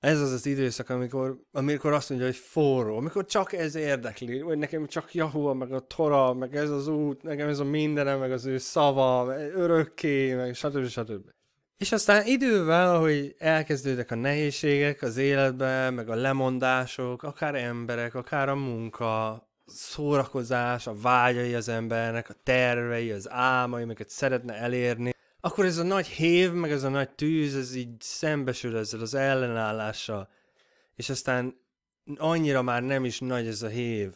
ez az az időszak, amikor, amikor azt mondja, hogy forró, amikor csak ez érdekli, hogy nekem csak Yahoo, meg a Tora, meg ez az út, nekem ez a mindenem, meg az ő szava, örökké, meg stb. stb. És aztán idővel, hogy elkezdődnek a nehézségek az életben, meg a lemondások, akár emberek, akár a munka, szórakozás, a vágyai az embernek, a tervei, az álmai, amiket szeretne elérni, akkor ez a nagy hév, meg ez a nagy tűz, ez így szembesül ezzel az ellenállással. És aztán annyira már nem is nagy ez a hév.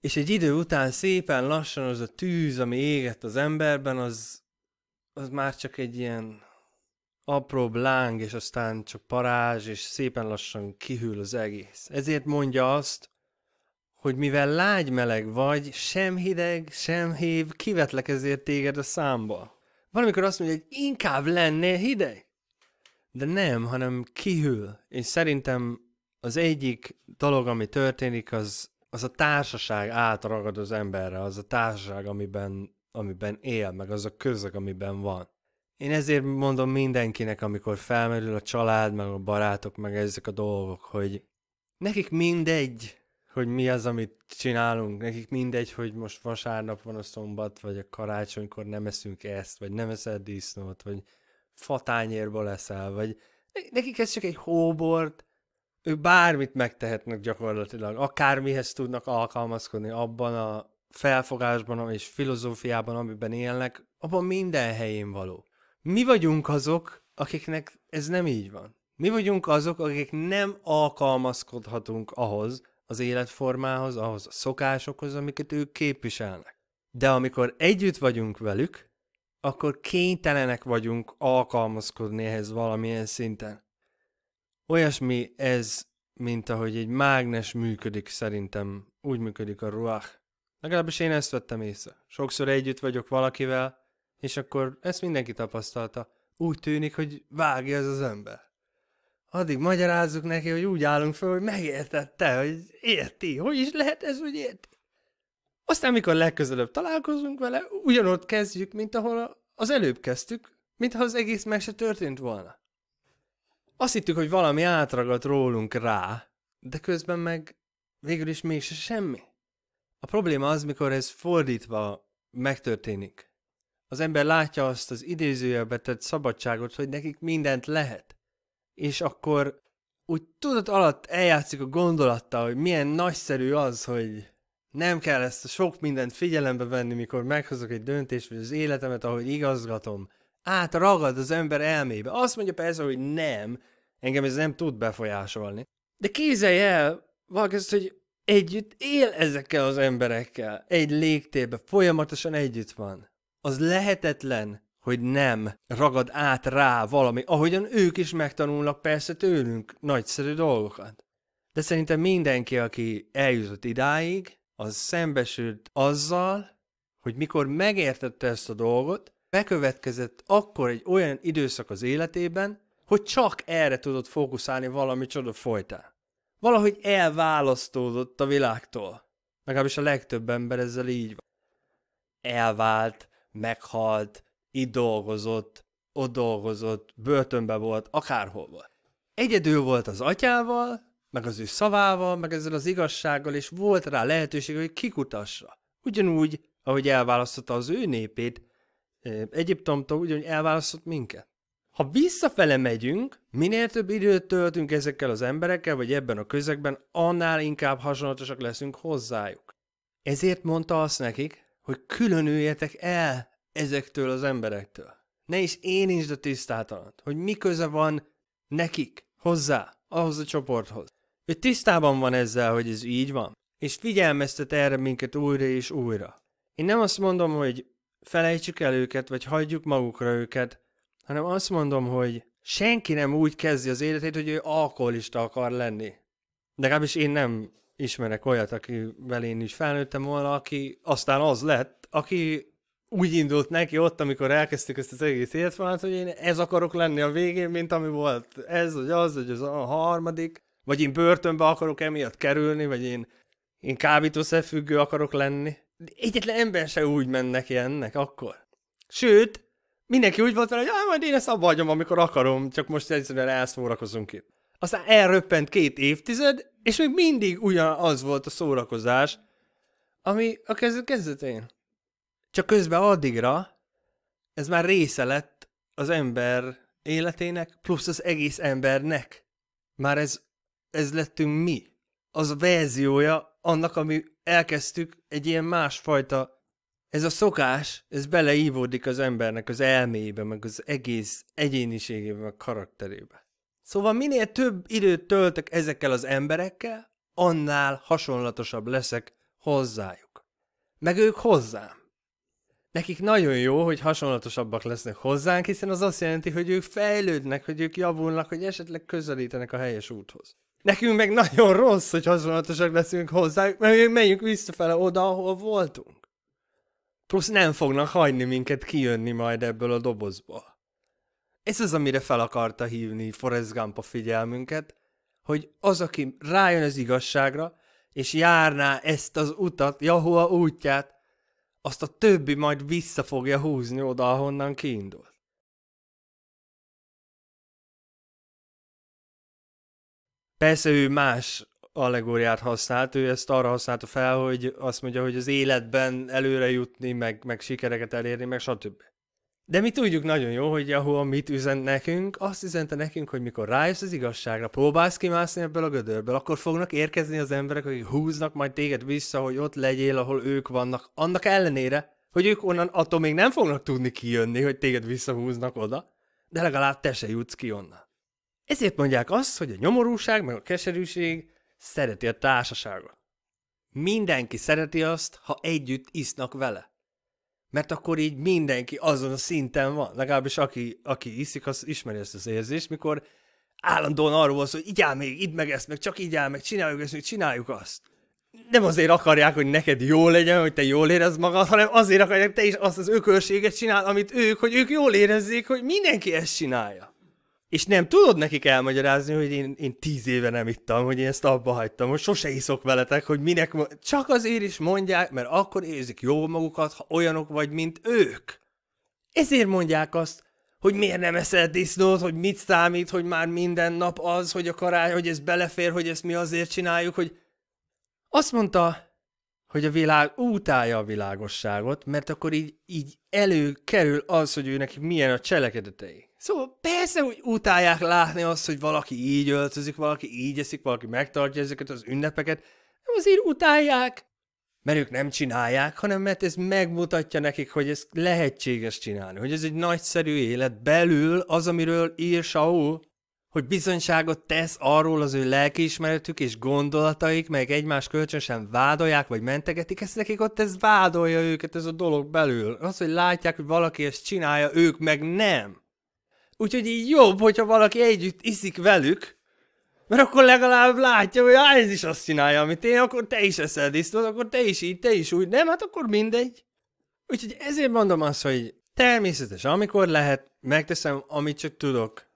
És egy idő után szépen lassan az a tűz, ami égett az emberben, az, az már csak egy ilyen apró láng, és aztán csak parázs, és szépen lassan kihűl az egész. Ezért mondja azt, hogy mivel lágy meleg vagy, sem hideg, sem hév, kivetlek ezért téged a számba. Valamikor azt mondja, hogy inkább lenné hideg. De nem, hanem kihűl. És szerintem az egyik dolog, ami történik, az, az a társaság átragad az emberre, az a társaság, amiben, amiben él, meg az a közeg, amiben van. Én ezért mondom mindenkinek, amikor felmerül a család, meg a barátok, meg ezek a dolgok, hogy nekik mindegy, hogy mi az, amit csinálunk. Nekik mindegy, hogy most vasárnap van a szombat, vagy a karácsonykor nem eszünk ezt, vagy nem eszel disznót, vagy fatányérból leszel, vagy nekik ez csak egy hóbort, ők bármit megtehetnek gyakorlatilag, akármihez tudnak alkalmazkodni abban a felfogásban és filozófiában, amiben élnek, abban minden helyén való. Mi vagyunk azok, akiknek ez nem így van. Mi vagyunk azok, akik nem alkalmazkodhatunk ahhoz, az életformához, ahhoz a szokásokhoz, amiket ők képviselnek. De amikor együtt vagyunk velük, akkor kénytelenek vagyunk alkalmazkodni ehhez valamilyen szinten. Olyasmi ez, mint ahogy egy mágnes működik szerintem, úgy működik a ruach. Legalábbis én ezt vettem észre. Sokszor együtt vagyok valakivel, és akkor ezt mindenki tapasztalta. Úgy tűnik, hogy vágja ez az ember addig magyarázzuk neki, hogy úgy állunk föl, hogy megértette, hogy érti, hogy is lehet ez, hogy érti. Aztán, mikor legközelebb találkozunk vele, ugyanott kezdjük, mint ahol az előbb kezdtük, mintha az egész meg se történt volna. Azt hittük, hogy valami átragadt rólunk rá, de közben meg végül is mégse semmi. A probléma az, mikor ez fordítva megtörténik. Az ember látja azt az idézőjelbe tett szabadságot, hogy nekik mindent lehet és akkor úgy tudat alatt eljátszik a gondolattal, hogy milyen nagyszerű az, hogy nem kell ezt a sok mindent figyelembe venni, mikor meghozok egy döntést, vagy az életemet, ahogy igazgatom. Át ragad az ember elmébe. Azt mondja persze, hogy nem, engem ez nem tud befolyásolni. De kézelj el valaki hogy együtt él ezekkel az emberekkel. Egy légtérben folyamatosan együtt van. Az lehetetlen, hogy nem ragad át rá valami, ahogyan ők is megtanulnak persze tőlünk nagyszerű dolgokat. De szerintem mindenki, aki eljutott idáig, az szembesült azzal, hogy mikor megértette ezt a dolgot, bekövetkezett akkor egy olyan időszak az életében, hogy csak erre tudott fókuszálni valami csoda folytán. Valahogy elválasztódott a világtól. Legalábbis a legtöbb ember ezzel így van. Elvált, meghalt, itt dolgozott, ott dolgozott, börtönbe volt, akárhol volt. Egyedül volt az atyával, meg az ő szavával, meg ezzel az igazsággal, és volt rá lehetőség, hogy kikutassa. Ugyanúgy, ahogy elválasztotta az ő népét, Egyiptomtól ugyanúgy elválasztott minket. Ha visszafele megyünk, minél több időt töltünk ezekkel az emberekkel, vagy ebben a közegben, annál inkább hasonlatosak leszünk hozzájuk. Ezért mondta azt nekik, hogy különüljetek el ezektől az emberektől. Ne is én is a tisztátalant, hogy mi köze van nekik, hozzá, ahhoz a csoporthoz. Ő tisztában van ezzel, hogy ez így van, és figyelmeztet erre minket újra és újra. Én nem azt mondom, hogy felejtsük el őket, vagy hagyjuk magukra őket, hanem azt mondom, hogy senki nem úgy kezdi az életét, hogy ő alkoholista akar lenni. De legalábbis én nem ismerek olyat, aki én is felnőttem volna, aki aztán az lett, aki úgy indult neki ott, amikor elkezdtük ezt az egész életvonalat, hogy én ez akarok lenni a végén, mint ami volt ez, vagy az, vagy az a harmadik, vagy én börtönbe akarok emiatt kerülni, vagy én, én kábítószerfüggő akarok lenni. Egyetlen ember se úgy ment neki ennek akkor. Sőt, mindenki úgy volt vele, hogy majd én ezt abba hagyom, amikor akarom, csak most egyszerűen elszórakozunk itt. Aztán elröppent két évtized, és még mindig ugyanaz volt a szórakozás, ami a kezdetén. Csak közben addigra ez már része lett az ember életének, plusz az egész embernek. Már ez, ez lettünk mi. Az a verziója annak, ami elkezdtük egy ilyen másfajta ez a szokás, ez beleívódik az embernek az elméjébe, meg az egész egyéniségébe, meg karakterébe. Szóval minél több időt töltök ezekkel az emberekkel, annál hasonlatosabb leszek hozzájuk. Meg ők hozzám. Nekik nagyon jó, hogy hasonlatosabbak lesznek hozzánk, hiszen az azt jelenti, hogy ők fejlődnek, hogy ők javulnak, hogy esetleg közelítenek a helyes úthoz. Nekünk meg nagyon rossz, hogy hasonlatosak leszünk hozzájuk, mert megyünk visszafele oda, ahol voltunk. Plusz nem fognak hagyni minket kijönni majd ebből a dobozból. Ez az, amire fel akarta hívni Forrest Gump a figyelmünket, hogy az, aki rájön az igazságra, és járná ezt az utat, Jahua útját, azt a többi majd vissza fogja húzni oda, ahonnan kiindult. Persze ő más allegóriát használt, ő ezt arra használta fel, hogy azt mondja, hogy az életben előre jutni, meg, meg sikereket elérni, meg stb. De mi tudjuk nagyon jó, hogy ahol mit üzen nekünk, azt üzente nekünk, hogy mikor rájössz az igazságra, próbálsz kimászni ebből a gödörből, akkor fognak érkezni az emberek, akik húznak majd téged vissza, hogy ott legyél, ahol ők vannak, annak ellenére, hogy ők onnan attól még nem fognak tudni kijönni, hogy téged visszahúznak oda, de legalább te se jutsz ki onnan. Ezért mondják azt, hogy a nyomorúság meg a keserűség szereti a társaságot. Mindenki szereti azt, ha együtt isznak vele mert akkor így mindenki azon a szinten van, legalábbis aki, aki iszik, az ismeri ezt az érzést, mikor állandóan arról van szó, hogy igyál még, idd meg ezt, meg csak igyál meg, csináljuk ezt, meg csináljuk azt. Nem azért akarják, hogy neked jó legyen, hogy te jól érezd magad, hanem azért akarják, hogy te is azt az ökörséget csinál, amit ők, hogy ők jól érezzék, hogy mindenki ezt csinálja és nem tudod nekik elmagyarázni, hogy én, én tíz éve nem ittam, hogy én ezt abba hagytam, hogy sose iszok veletek, hogy minek, csak azért is mondják, mert akkor érzik jó magukat, ha olyanok vagy, mint ők. Ezért mondják azt, hogy miért nem eszel disznót, hogy mit számít, hogy már minden nap az, hogy a karály, hogy ez belefér, hogy ezt mi azért csináljuk, hogy azt mondta, hogy a világ utálja a világosságot, mert akkor így, így előkerül az, hogy őnek milyen a cselekedetei. Szóval persze, hogy utálják látni azt, hogy valaki így öltözik, valaki így eszik, valaki megtartja ezeket az ünnepeket, nem azért utálják, mert ők nem csinálják, hanem mert ez megmutatja nekik, hogy ez lehetséges csinálni, hogy ez egy nagyszerű élet belül az, amiről ír Saul, hogy bizonyságot tesz arról az ő lelkiismeretük és gondolataik, meg egymás kölcsönösen vádolják vagy mentegetik, ezt nekik ott ez vádolja őket ez a dolog belül. Az, hogy látják, hogy valaki ezt csinálja, ők meg nem Úgyhogy így jobb, hogyha valaki együtt iszik velük, mert akkor legalább látja, hogy ah, ez is azt csinálja, amit én, akkor te is eszel disznót, akkor te is így, te is úgy, nem, hát akkor mindegy. Úgyhogy ezért mondom azt, hogy természetes, amikor lehet, megteszem, amit csak tudok.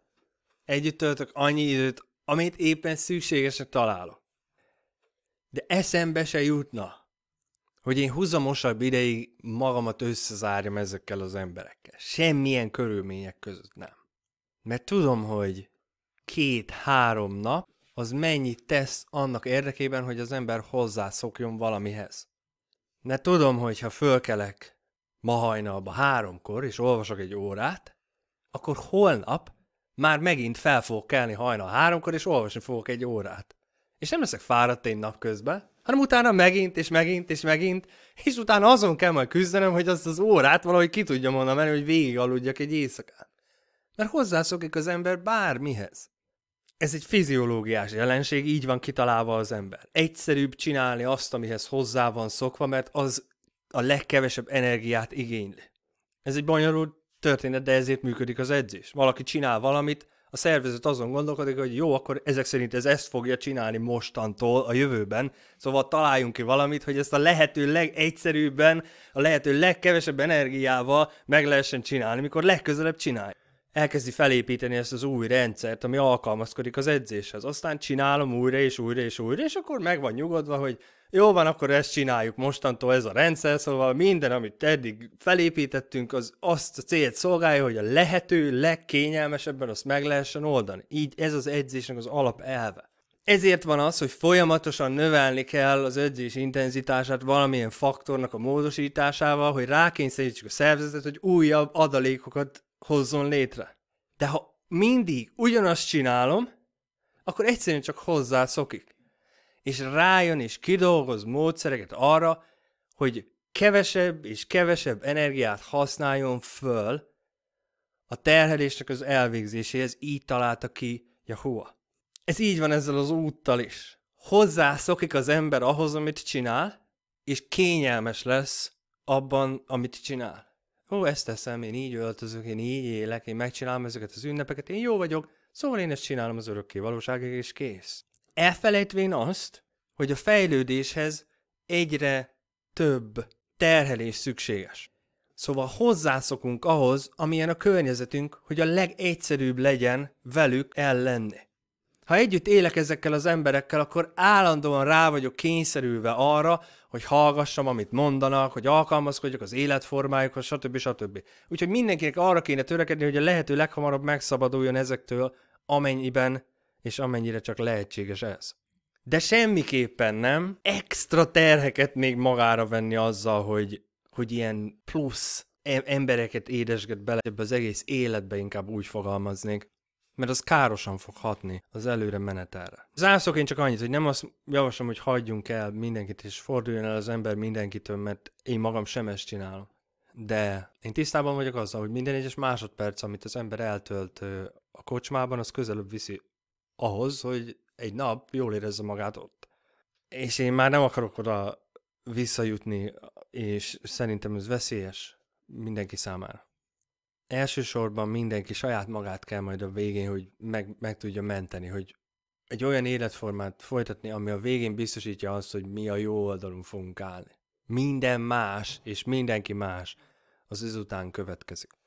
Együtt töltök annyi időt, amit éppen szükségesen találok. De eszembe se jutna, hogy én húzamosabb ideig magamat összezárjam ezekkel az emberekkel. Semmilyen körülmények között nem. Mert tudom, hogy két-három nap az mennyit tesz annak érdekében, hogy az ember hozzászokjon valamihez. Mert tudom, hogy ha fölkelek ma hajnalba háromkor, és olvasok egy órát, akkor holnap már megint fel fogok kelni hajnal háromkor, és olvasni fogok egy órát. És nem leszek fáradt én napközben, hanem utána megint, és megint, és megint, és utána azon kell majd küzdenem, hogy azt az órát valahogy ki tudjam mondani, hogy végig aludjak egy éjszakán mert hozzászokik az ember bármihez. Ez egy fiziológiás jelenség, így van kitalálva az ember. Egyszerűbb csinálni azt, amihez hozzá van szokva, mert az a legkevesebb energiát igényli. Ez egy bonyolult történet, de ezért működik az edzés. Valaki csinál valamit, a szervezet azon gondolkodik, hogy jó, akkor ezek szerint ez ezt fogja csinálni mostantól a jövőben, szóval találjunk ki valamit, hogy ezt a lehető legegyszerűbben, a lehető legkevesebb energiával meg lehessen csinálni, mikor legközelebb csinálj elkezdi felépíteni ezt az új rendszert, ami alkalmazkodik az edzéshez. Aztán csinálom újra és újra és újra, és akkor meg van nyugodva, hogy jó van, akkor ezt csináljuk mostantól, ez a rendszer, szóval minden, amit eddig felépítettünk, az azt a célt szolgálja, hogy a lehető legkényelmesebben azt meg lehessen oldani. Így ez az edzésnek az alapelve. Ezért van az, hogy folyamatosan növelni kell az edzés intenzitását valamilyen faktornak a módosításával, hogy rákényszerítsük a szervezetet, hogy újabb adalékokat hozzon létre. De ha mindig ugyanazt csinálom, akkor egyszerűen csak hozzászokik. És rájön és kidolgoz módszereket arra, hogy kevesebb és kevesebb energiát használjon föl a terhelésnek az elvégzéséhez, így találta ki Jahua. Ez így van ezzel az úttal is. Hozzászokik az ember ahhoz, amit csinál, és kényelmes lesz abban, amit csinál ó, ezt teszem, én így öltözök, én így élek, én megcsinálom ezeket az ünnepeket, én jó vagyok, szóval én ezt csinálom az örökké valóságig, és kész. Elfelejtvén azt, hogy a fejlődéshez egyre több terhelés szükséges. Szóval hozzászokunk ahhoz, amilyen a környezetünk, hogy a legegyszerűbb legyen velük ellenni ha együtt élek ezekkel az emberekkel, akkor állandóan rá vagyok kényszerülve arra, hogy hallgassam, amit mondanak, hogy alkalmazkodjak az életformájukhoz, stb. stb. Úgyhogy mindenkinek arra kéne törekedni, hogy a lehető leghamarabb megszabaduljon ezektől, amennyiben és amennyire csak lehetséges ez. De semmiképpen nem extra terheket még magára venni azzal, hogy, hogy ilyen plusz embereket édesget bele ebbe az egész életbe, inkább úgy fogalmaznék mert az károsan fog hatni az előre menetelre. Zászok én csak annyit, hogy nem azt javaslom, hogy hagyjunk el mindenkit, és forduljon el az ember mindenkitől, mert én magam sem ezt csinálom. De én tisztában vagyok azzal, hogy minden egyes másodperc, amit az ember eltölt a kocsmában, az közelebb viszi ahhoz, hogy egy nap jól érezze magát ott. És én már nem akarok oda visszajutni, és szerintem ez veszélyes mindenki számára elsősorban mindenki saját magát kell majd a végén, hogy meg, meg tudja menteni, hogy egy olyan életformát folytatni, ami a végén biztosítja azt, hogy mi a jó oldalon fogunk állni. Minden más, és mindenki más, az ezután következik.